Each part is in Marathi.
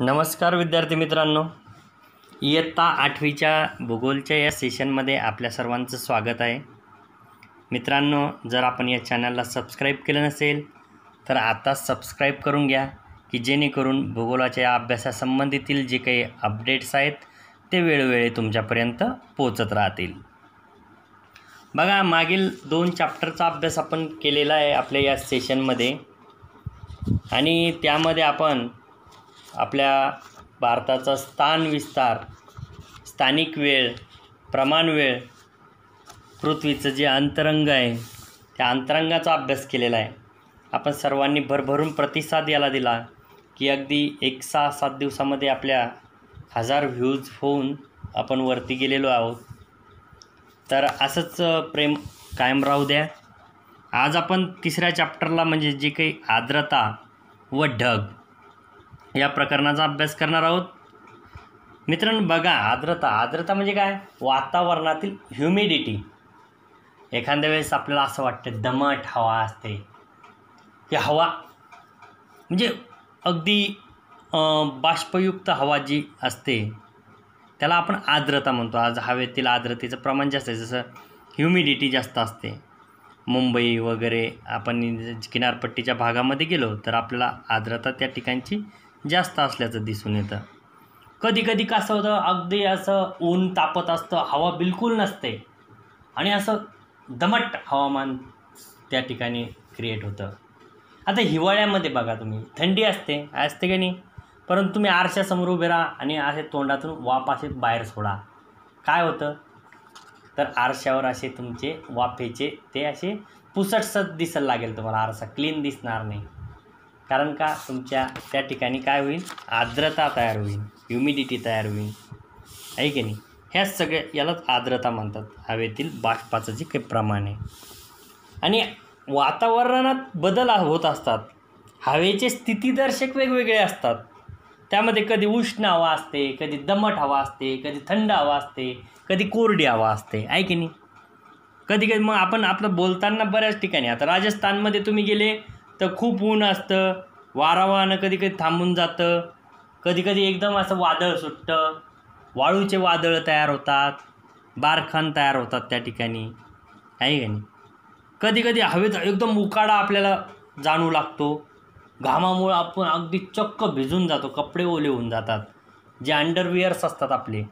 नमस्कार विद्यार्थी मित्रांनो इयत्ता आठवीच्या भूगोलच्या या सेशनमध्ये आपल्या सर्वांचं स्वागत आहे मित्रांनो जर आपण या चॅनलला सबस्क्राईब केलं नसेल तर आता सबस्क्राईब करून घ्या की जेणेकरून भूगोलाच्या या अभ्यासासंबंधीतील जे काही अपडेट्स आहेत ते वेळोवेळी तुमच्यापर्यंत पोचत राहतील बघा मागील दोन चॅप्टरचा अभ्यास आपण केलेला आहे आपल्या या सेशनमध्ये आणि त्यामध्ये आपण आपल्या भारताचा स्थान विस्तार स्थानिक वेळ प्रमाण वेळ पृथ्वीचं जे अंतरंग आहे त्या अंतरंगाचा अभ्यास केलेला आहे आपण सर्वांनी भरभरून प्रतिसाद याला दिला की अगदी एक सहा सात दिवसामध्ये आपल्या हजार व्ह्यूज होऊन आपण वरती गेलेलो आहोत तर असंच प्रेम कायम राहू द्या आज आपण तिसऱ्या चॅप्टरला म्हणजे जे काही आर्द्रता व ढग या प्रकरणाचा अभ्यास करणार आहोत मित्रांनो बघा आर्द्रता आर्द्रता म्हणजे काय वातावरणातील ह्युमिडिटी एखाद्या वेळेस आपल्याला असं वाटतं दमट हवा असते ही हवा म्हणजे अगदी बाष्पयुक्त हवा जी असते त्याला आपण आर्द्रता म्हणतो आज हवेतील आर्द्रतेचं प्रमाण जास्त आहे जसं ह्युमिडिटी जास्त असते मुंबई वगैरे आपण किनारपट्टीच्या भागामध्ये गेलो तर आपल्याला आर्द्रता त्या ठिकाणची जास्त असल्याचं दिसून येतं कधी कधी कसं होतं अगदी असं ऊन तापत असतं हवा बिलकुल नसते आणि असं दमट हवामान त्या ठिकाणी क्रिएट होतं आता हिवाळ्यामध्ये बघा तुम्ही थंडी असते असते की नाही परंतु तुम्ही आरशासमोर उभे राहा आणि असे तोंडातून वाफ असे बाहेर सोडा काय होतं तर आरशावर असे तुमचे वाफेचे ते असे पुसटसत दिसायला लागेल तुम्हाला आरसा क्लीन दिसणार नाही कारण का तुमच्या त्या ठिकाणी काय होईल आर्द्रता तयार होईल ह्युमिडिटी तयार होईल आहे की नाही ह्या सगळ्या यालाच आर्द्रता म्हणतात हवेतील बाष्पाचं जे काही प्रमाण आहे आणि वातावरणात बदल होत असतात हवेचे स्थितीदर्शक वेगवेगळे असतात त्यामध्ये कधी उष्ण हवा असते कधी दमट हवा असते कधी थंड हवा असते कधी कोरडी हवा असते आहे की नाही कधी कधी मग आपण आपलं बोलताना बऱ्याच ठिकाणी आता राजस्थानमध्ये तुम्ही गेले तर खूप ऊन असतं वाहनं कधी कधी थांबून जातं कधी कधी एकदम असं वादळ सुटतं वाळूचे वादळ तयार होतात बारखान तयार होतात त्या ठिकाणी आहे का नाही कधी कधी हवेचा एकदम उकाडा आपल्याला जाणू लागतो घामामुळं आपण अगदी चक्क भिजून जातो कपडे ओले होऊन जातात जे अंडरवेअर्स असतात आपले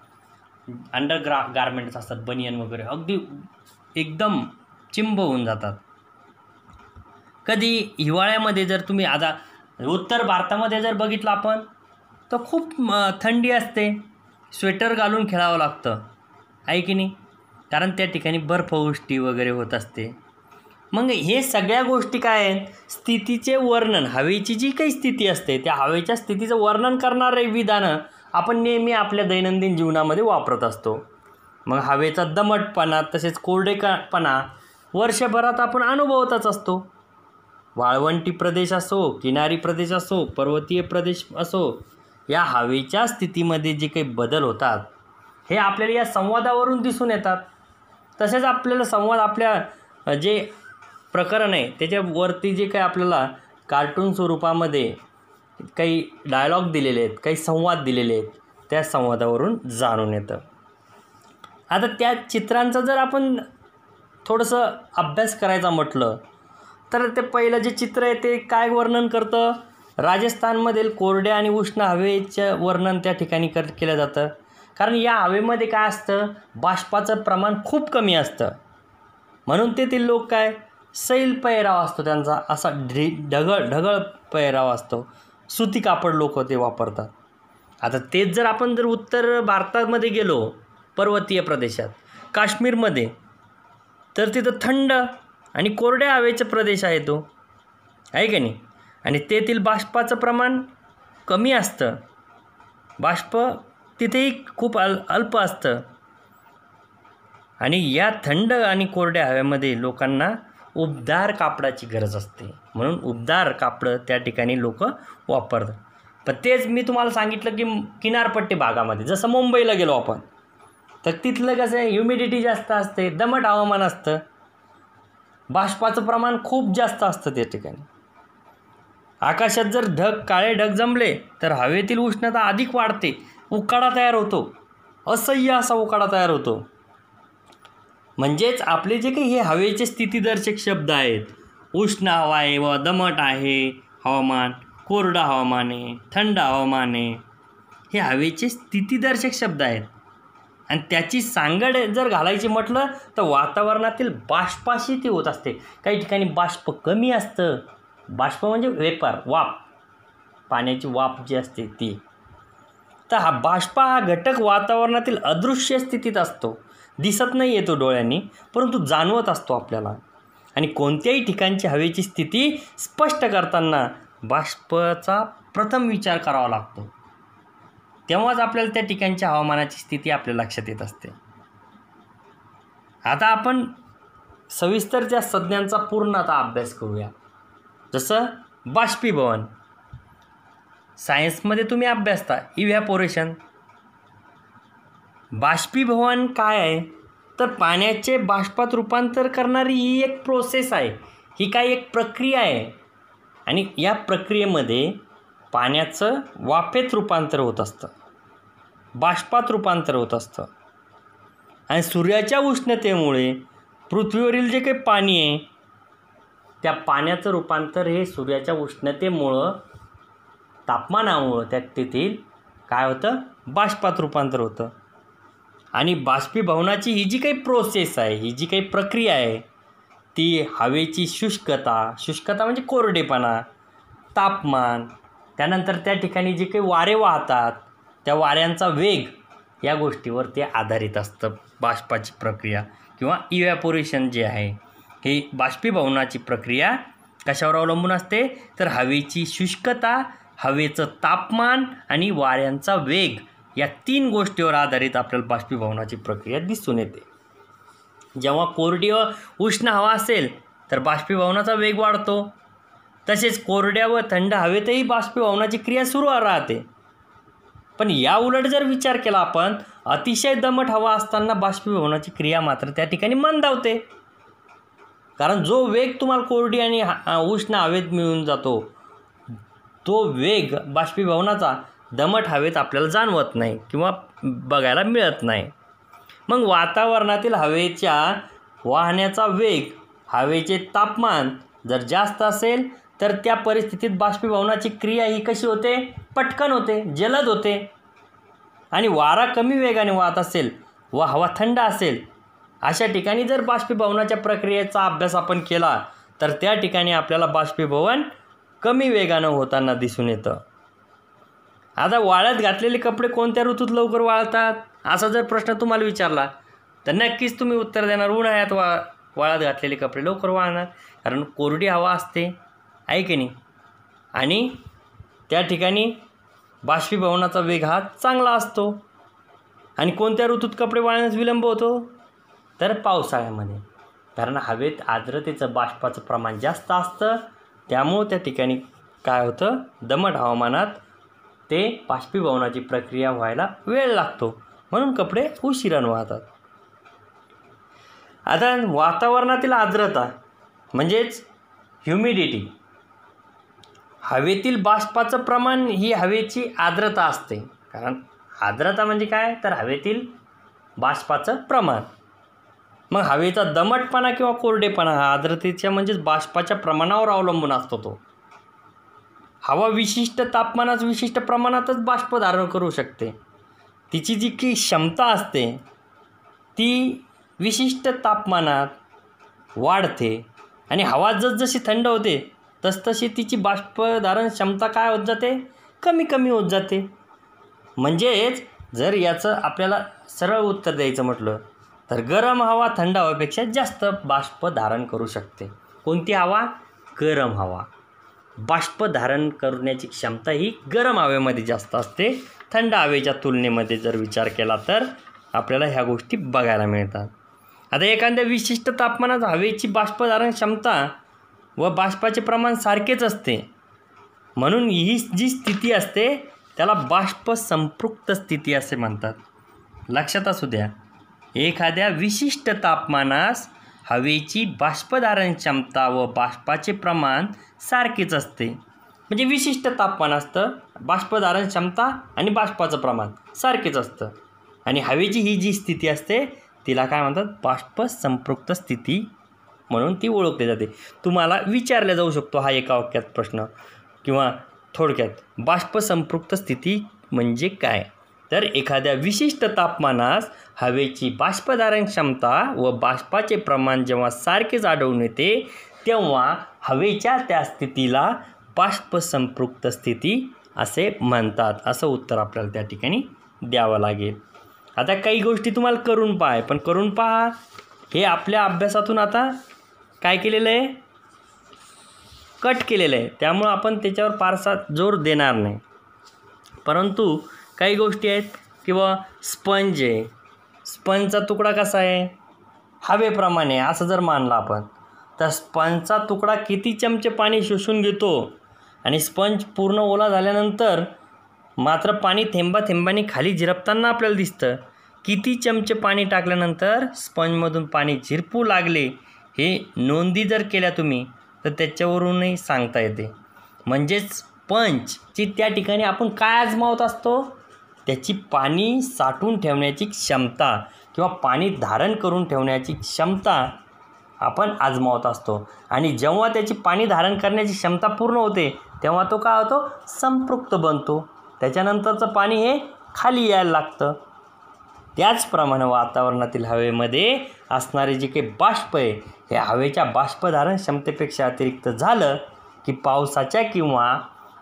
अंडर ग्रा गारमेंट्स असतात बनियन वगैरे अगदी एकदम चिंब होऊन जातात कधी हिवाळ्यामध्ये जर तुम्ही आता उत्तर भारतामध्ये जर बघितलं आपण तर खूप थंडी असते स्वेटर घालून खेळावं लागतं आहे की नाही कारण त्या ठिकाणी बर्फवृष्टी वगैरे होत असते मग हे सगळ्या गोष्टी काय आहेत स्थितीचे वर्णन हवेची जी काही स्थिती असते त्या हवेच्या स्थितीचं वर्णन करणारे विधानं आपण नेहमी आपल्या दैनंदिन जीवनामध्ये वापरत असतो मग हवेचा दमटपणा तसेच कोरडेपणा वर्षभरात आपण अनुभवतच असतो वाळवंटी प्रदेश असो किनारी प्रदेश असो पर्वतीय प्रदेश असो या हवेच्या स्थितीमध्ये जे काही बदल होतात हे आपल्याला या संवादावरून दिसून येतात तसेच आपल्याला संवाद आपल्या जे प्रकरण आहे त्याच्यावरती जे काही आपल्याला कार्टून स्वरूपामध्ये काही डायलॉग दिलेले आहेत काही संवाद दिलेले आहेत त्या संवादावरून जाणून येतं आता त्या चित्रांचा जर आपण थोडंसं अभ्यास करायचा म्हटलं तर ते पहिलं जे चित्र आहे ते काय वर्णन करतं राजस्थानमधील कोरड्या आणि उष्ण हवेचं वर्णन त्या ठिकाणी कर केलं जातं कारण या हवेमध्ये काय असतं बाष्पाचं प्रमाण खूप कमी असतं म्हणून तेथील लोक काय सैल पैराव असतो त्यांचा असा ढी ढगळ ढगळ पैराव असतो सुती कापड लोक ते वापरतात आता तेच जर आपण जर उत्तर भारतामध्ये गेलो पर्वतीय प्रदेशात काश्मीरमध्ये तर तिथं थंड आणि कोरड्या हवेचा प्रदेश आहे तो आहे का नाही आणि तेथील बाष्पाचं प्रमाण कमी असतं बाष्प तिथेही खूप अल अल्प असतं आणि या थंड आणि कोरड्या हवेमध्ये लोकांना उबदार कापडाची गरज असते म्हणून उबदार कापडं त्या ठिकाणी लोक वापरतात पण तेच मी तुम्हाला सांगितलं की किनारपट्टी भागामध्ये जसं मुंबईला गेलो आपण तर तिथलं कसं आहे ह्युमिडिटी जास्त असते दमट हवामान असतं बाष्पाचं प्रमाण खूप जास्त असतं त्या ठिकाणी आकाशात जर ढग काळे ढग जमले तर हवेतील उष्णता अधिक वाढते उकाडा तयार होतो असह्य असा उकाडा तयार होतो म्हणजेच आपले जे काही हे हवेचे स्थितीदर्शक शब्द आहेत उष्ण हवा आहे व दमट आहे हवामान कोरडं हवामान आहे थंड हवामान आहे हे हवेचे स्थितीदर्शक शब्द आहेत आणि त्याची सांगड जर घालायची म्हटलं तर वातावरणातील बाष्पाशी ती होत असते काही ठिकाणी बाष्प कमी असतं बाष्प म्हणजे वेपर वाप पाण्याची वाफ जी असते ती तर हा बाष्पा हा घटक वातावरणातील अदृश्य स्थितीत असतो दिसत नाही येतो डोळ्यांनी परंतु जाणवत असतो आपल्याला आणि कोणत्याही ठिकाणची हवेची स्थिती स्पष्ट करताना बाष्पचा प्रथम विचार करावा लागतो तेव्हाच आपल्याला त्या ठिकाणच्या हवामानाची स्थिती आपल्या लक्षात येत असते आता आपण सविस्तर त्या संज्ञांचा पूर्ण आता अभ्यास करूया जसं बाष्पीभवन सायन्समध्ये तुम्ही अभ्यासता इव्हॅपोरेशन बाष्पीभवन काय आहे तर पाण्याचे बाष्पात रूपांतर करणारी ही एक प्रोसेस आहे ही काय एक प्रक्रिया आहे आणि या प्रक्रियेमध्ये पाण्याचं वाफेत रूपांतर होत असतं बाष्पात रूपांतर होत असतं आणि सूर्याच्या उष्णतेमुळे पृथ्वीवरील जे काही पाणी आहे त्या पाण्याचं रूपांतर हे सूर्याच्या उष्णतेमुळं तापमानामुळं त्या तेथील काय होतं बाष्पात रूपांतर होतं आणि बाष्पीभवनाची ही जी काही प्रोसेस आहे ही जी काही प्रक्रिया आहे ती हवेची शुष्कता शुष्कता म्हणजे कोरडेपणा तापमान त्यानंतर त्या ठिकाणी जे काही वारे वाहतात त्या वाऱ्यांचा वेग या गोष्टीवर ते आधारित असतं बाष्पाची प्रक्रिया किंवा इव्हॅपोरेशन जे आहे हे बाष्पीभवनाची प्रक्रिया कशावर अवलंबून असते तर हवेची शुष्कता हवेचं तापमान आणि वाऱ्यांचा वेग या तीन गोष्टीवर आधारित आपल्याला बाष्पीभवनाची प्रक्रिया दिसून येते जेव्हा कोरडी व उष्ण हवा असेल तर बाष्पीभवनाचा वेग वाढतो तसेच कोरड्या व थंड हवेतही बाष्पीभवनाची क्रिया सुरू राहते पण या उलट जर विचार केला आपण अतिशय दमट हवा असताना बाष्पीभवनाची क्रिया मात्र त्या ठिकाणी मंदावते कारण जो वेग तुम्हाला कोरडी आणि उष्ण हवेत मिळून जातो तो वेग बाष्पीभवनाचा दमट हवेत आपल्याला जाणवत नाही किंवा बघायला मिळत नाही मग वातावरणातील हवेच्या वाहण्याचा वेग हवेचे तापमान जर जास्त असेल तर त्या परिस्थितीत बाष्पीभवनाची क्रिया ही कशी होते पटकन होते जलद होते आणि वारा कमी वेगाने वाहत असेल व हवा थंड असेल अशा ठिकाणी जर बाष्पीभवनाच्या प्रक्रियेचा अभ्यास आपण केला तर त्या ठिकाणी आपल्याला बाष्पीभवन कमी वेगानं होताना दिसून येतं आता वाळत घातलेले कपडे कोणत्या ऋतूत लवकर वाळतात असा जर प्रश्न तुम्हाला विचारला तर नक्कीच तुम्ही उत्तर देणार उन्हाळ्यात वा वाळत घातलेले कपडे लवकर वाळणार कारण कोरडी हवा असते आहे नाही आणि त्या ठिकाणी बाष्पीभवनाचा वेग हा चांगला असतो आणि कोणत्या ऋतूत कपडे वाळण्यास विलंब होतो तर पावसाळ्यामध्ये कारण हवेत आर्द्रतेचं बाष्पाचं प्रमाण जास्त असतं त्यामुळं त्या ठिकाणी काय होतं दमट हवामानात ते बाष्पीभवनाची प्रक्रिया व्हायला वेळ लागतो म्हणून कपडे उशिरानं वाहतात आता वातावरणातील आर्द्रता म्हणजेच ह्युमिडिटी हवेतील बाष्पाचं प्रमाण ही हवेची आर्द्रता असते कारण आर्द्रता म्हणजे काय तर हवेतील बाष्पाचं प्रमाण मग हवेचा दमटपणा किंवा कोरडेपणा हा आर्द्रतेच्या म्हणजेच बाष्पाच्या प्रमाणावर अवलंबून असतो तो हवा विशिष्ट तापमानात विशिष्ट प्रमाणातच बाष्प धारण करू शकते तिची जी की क्षमता असते ती विशिष्ट तापमानात वाढते आणि हवा जसजशी थंड होते तसतशी तिची बाष्पधारण क्षमता काय होत जाते कमी कमी होत जाते म्हणजेच जर याचं आपल्याला सरळ उत्तर द्यायचं म्हटलं तर गरम हवा थंड हवेपेक्षा जास्त बाष्प धारण करू शकते कोणती हवा गरम हवा बाष्प धारण करण्याची क्षमता ही गरम हवेमध्ये जास्त असते थंड हवेच्या तुलनेमध्ये जर विचार केला तर आपल्याला ह्या गोष्टी बघायला मिळतात आता एखाद्या विशिष्ट तापमानात हवेची बाष्पधारण क्षमता व बाष्पाचे प्रमाण सारखेच असते म्हणून ही जी स्थिती असते त्याला बाष्प संपृक्त स्थिती असे म्हणतात लक्षात असू द्या एखाद्या विशिष्ट तापमानास हवेची बाष्पधारण क्षमता व बाष्पाचे प्रमाण सारखेच असते म्हणजे विशिष्ट तापमान असतं बाष्पधारण क्षमता आणि बाष्पाचं प्रमाण सारखेच असतं आणि हवेची ही जी स्थिती असते तिला काय म्हणतात बाष्प संपृक्त स्थिती म्हणून ती ओळखली जाते तुम्हाला विचारल्या जाऊ शकतो हा एका वाक्यात प्रश्न किंवा थोडक्यात बाष्पसंपृक्त स्थिती म्हणजे काय तर एखाद्या विशिष्ट तापमानास हवेची बाष्पधारण क्षमता व बाष्पाचे प्रमाण जेव्हा सारखेच आढळून येते तेव्हा हवेच्या त्या स्थितीला बाष्पसंपृक्त स्थिती असे म्हणतात असं उत्तर आपल्याला त्या ठिकाणी द्यावं लागेल आता काही गोष्टी तुम्हाला करून पहा पण करून पहा हे आपल्या अभ्यासातून आता काय केलेलं आहे कट केलेलं आहे त्यामुळं आपण त्याच्यावर फारसा जोर देणार नाही परंतु काही गोष्टी आहेत किंवा स्पंज आहे स्पंजचा तुकडा कसा आहे हवेप्रमाणे असं जर मानलं आपण तर स्पंजचा तुकडा किती चमचे पाणी शोषून घेतो आणि स्पंज पूर्ण ओला झाल्यानंतर मात्र पाणी थेंबा थेंबाने खाली झिरपताना आपल्याला दिसतं किती चमचे पाणी टाकल्यानंतर स्पंजमधून पाणी झिरपू लागले हे नोंदी जर केल्या तुम्ही तर त्याच्यावरूनही सांगता येते म्हणजेच पंच जी त्या ठिकाणी आपण काय आजमावत असतो त्याची पाणी साठवून ठेवण्याची क्षमता किंवा पाणी धारण करून ठेवण्याची क्षमता आपण आजमावत असतो आणि जेव्हा त्याची पाणी धारण करण्याची क्षमता पूर्ण होते तेव्हा तो काय होतो संपृक्त बनतो त्याच्यानंतरचं पाणी हे खाली यायला लागतं त्याचप्रमाणे वातावरणातील हवेमध्ये असणारे जे काही बाष्प आहे हे हवेच्या बाष्पधारण क्षमतेपेक्षा अतिरिक्त झालं की पावसाच्या किंवा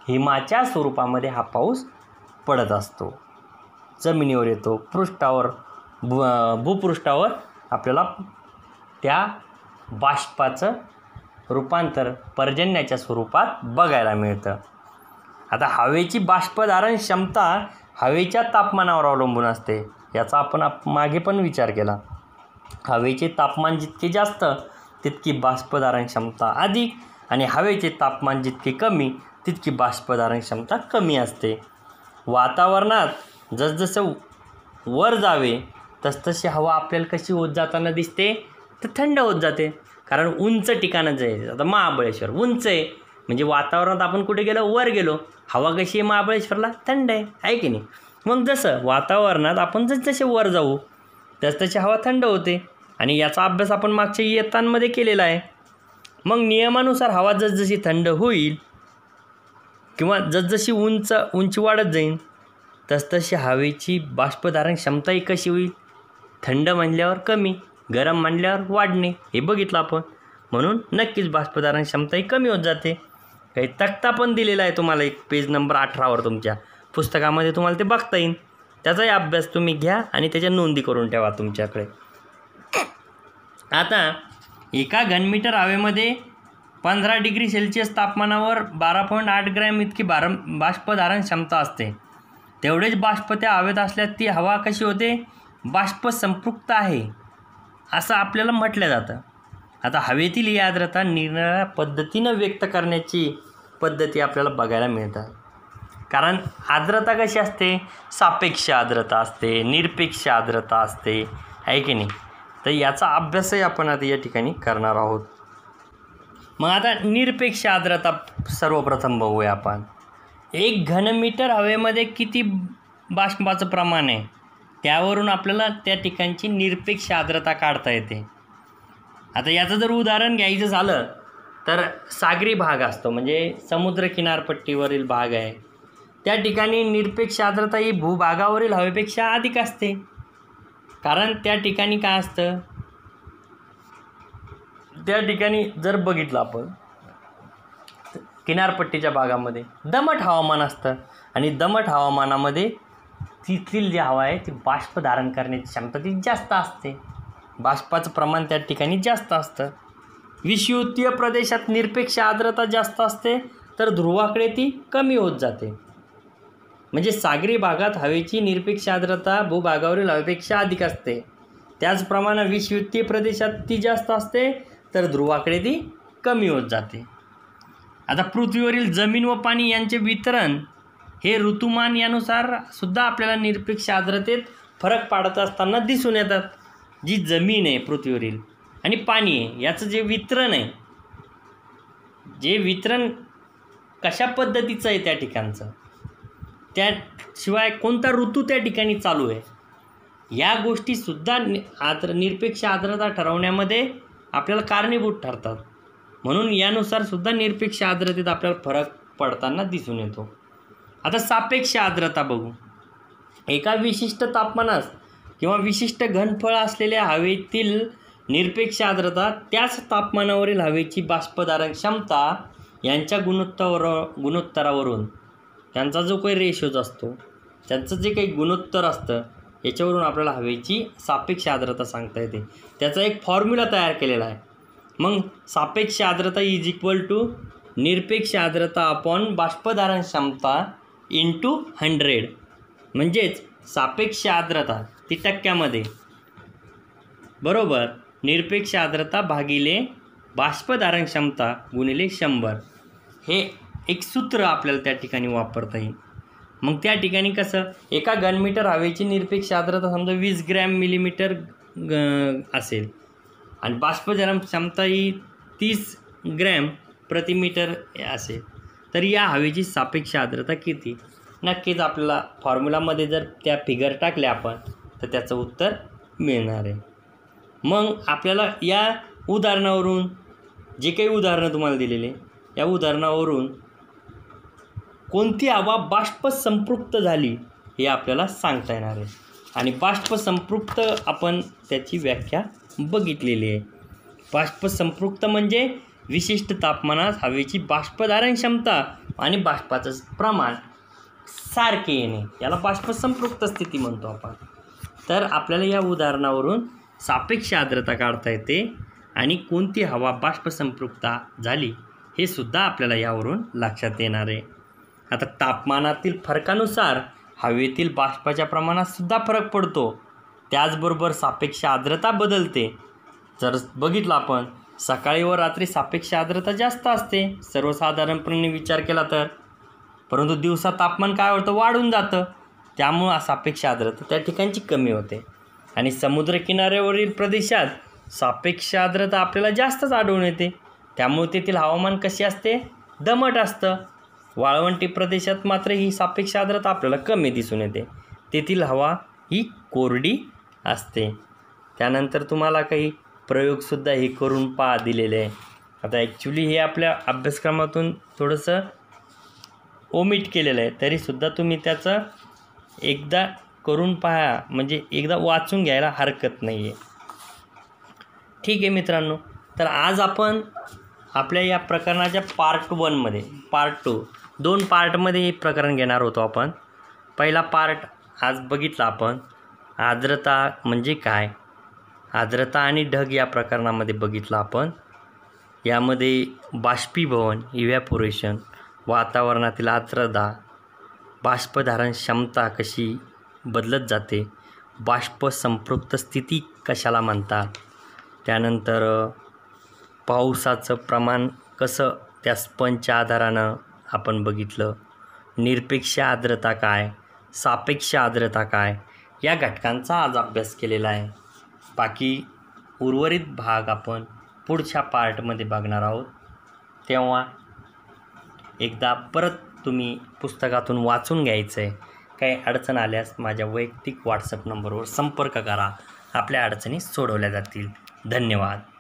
हिमाच्या स्वरूपामध्ये हा पाऊस पडत असतो जमिनीवर येतो पृष्ठावर भू भूपृष्ठावर आपल्याला त्या बाष्पाचं रूपांतर पर्जन्याच्या स्वरूपात बघायला मिळतं आता हवेची बाष्पधारण क्षमता हवेच्या तापमानावर अवलंबून असते याचा आपण आप मागे पण विचार केला हवेचे तापमान जितके जास्त तितकी बाष्पधारण क्षमता अधिक आणि हवेचे तापमान जितके कमी तितकी बाष्पधारण क्षमता कमी असते वातावरणात जसजसं वर जावे तसतशी हवा आपल्याला कशी होत जाताना दिसते तर थंड होत जाते कारण उंच ठिकाणं जायचं आता महाबळेश्वर उंच आहे म्हणजे वातावरणात आपण कुठे गेलो वर गेलो हवा कशी आहे महाबळेश्वरला थंड आहे आहे की नाही मग जसं वातावरणात आपण जसजसे वर जाऊ तसतशी हवा थंड होते आणि याचा अभ्यास आपण मागच्या इयत्तांमध्ये केलेला आहे मग नियमानुसार हवा जसजशी थंड होईल किंवा जसजशी उंच उंची वाढत जाईल तसतशी हवेची बाष्पधारण क्षमताही कशी होईल थंड म्हणल्यावर कमी गरम म्हणल्यावर वाढणे हे बघितलं आपण म्हणून नक्कीच बाष्पधारण क्षमताही कमी होत जाते काही तक्ता पण दिलेला आहे तुम्हाला एक पेज नंबर अठरावर तुमच्या पुस्तकामध्ये तुम्हाला ते बघता येईल त्याचाही अभ्यास तुम्ही घ्या आणि त्याच्या नोंदी करून ठेवा तुमच्याकडे आता एका घनमीटर हवेमध्ये पंधरा डिग्री सेल्सिअस तापमानावर बारा पॉईंट आठ ग्रॅम इतकी बाष्प धारण क्षमता असते तेवढेच बाष्प त्या हवेत असल्यास ती हवा कशी होते बाष्प संपृक्त आहे असं आपल्याला म्हटलं जातं आता हवेतील ही आर्द्रता निरनिराळ्या पद्धतीनं व्यक्त करण्याची पद्धती आपल्याला बघायला मिळतात कारण आर्द्रता कशी असते सापेक्ष आर्द्रता असते निरपेक्ष आर्द्रता असते आहे की नाही तर याचा अभ्यासही आपण आता या ठिकाणी करणार आहोत मग आता निरपेक्ष आर्द्रता सर्वप्रथम बघूया आपण एक घनमीटर हवेमध्ये किती बाष्पाचं प्रमाण आहे त्यावरून आपल्याला त्या ठिकाणची निरपेक्ष आर्द्रता काढता येते आता याचं जर उदाहरण घ्यायचं झालं तर सागरी भाग असतो म्हणजे समुद्र किनारपट्टीवरील भाग आहे त्या ठिकाणी निरपेक्ष आर्द्रता ही भूभागावरील हवेपेक्षा अधिक असते कारण त्या ठिकाणी काय असतं त्या ठिकाणी जर बघितलं आपण किनारपट्टीच्या भागामध्ये दमट हवामान असतं आणि दमट हवामानामध्ये तिथली जी हवा आहे ती बाष्प धारण करण्याची क्षमता ती जास्त असते बाष्पाचं प्रमाण त्या ठिकाणी जास्त असतं विषुवतीय प्रदेशात निरपेक्ष आर्द्रता जास्त असते तर ध्रुवाकडे ती कमी होत जाते म्हणजे सागरी भागात हवेची निरपेक्ष आर्द्रता भूभागावरील हवेपेक्षा अधिक असते त्याचप्रमाणे विषयुत्तीय प्रदेशात ती जास्त असते तर ध्रुवाकडे ती कमी होत जाते आता पृथ्वीवरील जमीन व पाणी यांचे वितरण हे ऋतुमान यानुसार सुद्धा आपल्याला निरपेक्ष आर्द्रतेत फरक पाडत असताना दिसून येतात जी जमीन आहे पृथ्वीवरील आणि पाणी आहे याचं जे वितरण आहे जे वितरण कशा पद्धतीचं आहे त्या ठिकाणचं त्याशिवाय कोणता ऋतू त्या ठिकाणी चालू आहे या गोष्टीसुद्धा नि आद्र निरपेक्ष आर्द्रता ठरवण्यामध्ये आपल्याला कारणीभूत ठरतात म्हणून यानुसार सुद्धा निरपेक्ष आर्द्रतेत आपल्याला फरक पडताना दिसून येतो आता सापेक्ष आर्द्रता बघू एका विशिष्ट तापमानास किंवा विशिष्ट घनफळ असलेल्या हवेतील निरपेक्ष आर्द्रता त्याच तापमानावरील हवेची बाष्पधारण क्षमता यांच्या गुणोत्तर गुणोत्तरावरून त्यांचा जो काही रेशोज असतो त्यांचं जे काही गुणोत्तर असतं याच्यावरून आपल्याला हवेची सापेक्ष आर्द्रता सांगता येते त्याचा एक फॉर्म्युला तयार केलेला आहे मग सापेक्ष आर्द्रता इज इक्वल टू निरपेक्ष आर्द्रता अपॉन बाष्पधारण क्षमता टू हंड्रेड म्हणजेच सापेक्ष आर्द्रता ती टक्क्यामध्ये बरोबर निरपेक्ष आर्द्रता भागिले बाष्पधारण क्षमता गुणिले शंभर हे एक सूत्र आपल्याला त्या ठिकाणी वापरता येईल मग त्या ठिकाणी कसं एका घनमीटर हवेची निरपेक्ष आर्द्रता समजा वीस ग्रॅम मिलीमीटर असेल आणि बाष्पजनम क्षमता ही तीस ग्रॅम प्रतिमीटर असेल तर या हवेची सापेक्ष आर्द्रता किती नक्कीच आपल्याला फॉर्म्युलामध्ये जर त्या फिगर टाकल्या आपण तर त्याचं उत्तर मिळणार आहे मग आपल्याला या उदाहरणावरून जे काही उदाहरणं तुम्हाला दिलेले या उदाहरणावरून कोणती हवा बाष्प संपृक्त झाली हे आपल्याला सांगता येणार आहे आणि बाष्प संपृक्त आपण त्याची व्याख्या बघितलेली आहे बाष्प संपृक्त म्हणजे विशिष्ट तापमानात हवेची बाष्पधारण क्षमता आणि बाष्पाचं प्रमाण सारखे येणे याला बाष्प संपृक्त स्थिती म्हणतो आपण तर आपल्याला या उदाहरणावरून सापेक्ष आर्द्रता काढता येते आणि कोणती हवा बाष्पसंपृक्ता झाली हे सुद्धा आपल्याला यावरून लक्षात येणार आहे आता तापमानातील फरकानुसार हवेतील बाष्पाच्या प्रमाणातसुद्धा फरक पडतो त्याचबरोबर सापेक्ष आर्द्रता बदलते जर बघितलं आपण सकाळी व रात्री सापेक्ष आर्द्रता जास्त असते सर्वसाधारणपणे विचार केला तर परंतु दिवसा तापमान काय होतं वाढून जातं त्यामुळं सापेक्ष आर्द्रता त्या ठिकाणची कमी होते आणि समुद्रकिनाऱ्यावरील प्रदेशात सापेक्ष आर्द्रता आपल्याला जास्तच आढळून येते त्यामुळे तेथील हवामान कसे असते दमट असतं वाळवंटी प्रदेशात मात्र ही सापेक्ष आर्द्रता आपल्याला कमी दिसून येते तेथील हवा ही कोरडी असते त्यानंतर तुम्हाला काही प्रयोगसुद्धा हे करून पा दिलेले आहे आता ॲक्च्युली हे आपल्या अभ्यासक्रमातून थोडंसं ओमिट केलेलं आहे तरीसुद्धा तुम्ही त्याचं एकदा करून पहा म्हणजे एकदा वाचून घ्यायला हरकत नाही आहे ठीक आहे मित्रांनो तर आज आपण आपल्या या प्रकरणाच्या पार्ट वनमध्ये पार्ट टू दोन पार्टमध्ये हे प्रकरण घेणार होतो आपण पहिला पार्ट आज बघितला आपण आर्द्रता म्हणजे काय आर्द्रता आणि ढग या प्रकरणामध्ये बघितलं आपण यामध्ये बाष्पीभवन इव्हॅपोरेशन वातावरणातील आर्द्रता बाष्पधारण क्षमता कशी बदलत जाते बाष्प संपृक्त स्थिती कशाला म्हणतात त्यानंतर पावसाचं प्रमाण कसं त्या स्पंजच्या आधारानं आपण बघितलं निरपेक्ष आर्द्रता काय सापेक्ष आर्द्रता काय या घटकांचा आज अभ्यास केलेला आहे बाकी उर्वरित भाग आपण पुढच्या पार्टमध्ये बघणार आहोत तेव्हा एकदा परत तुम्ही पुस्तकातून वाचून घ्यायचं आहे काही अडचण आल्यास माझ्या वैयक्तिक व्हॉट्सअप नंबरवर संपर्क करा आपल्या अडचणी सोडवल्या जातील धन्यवाद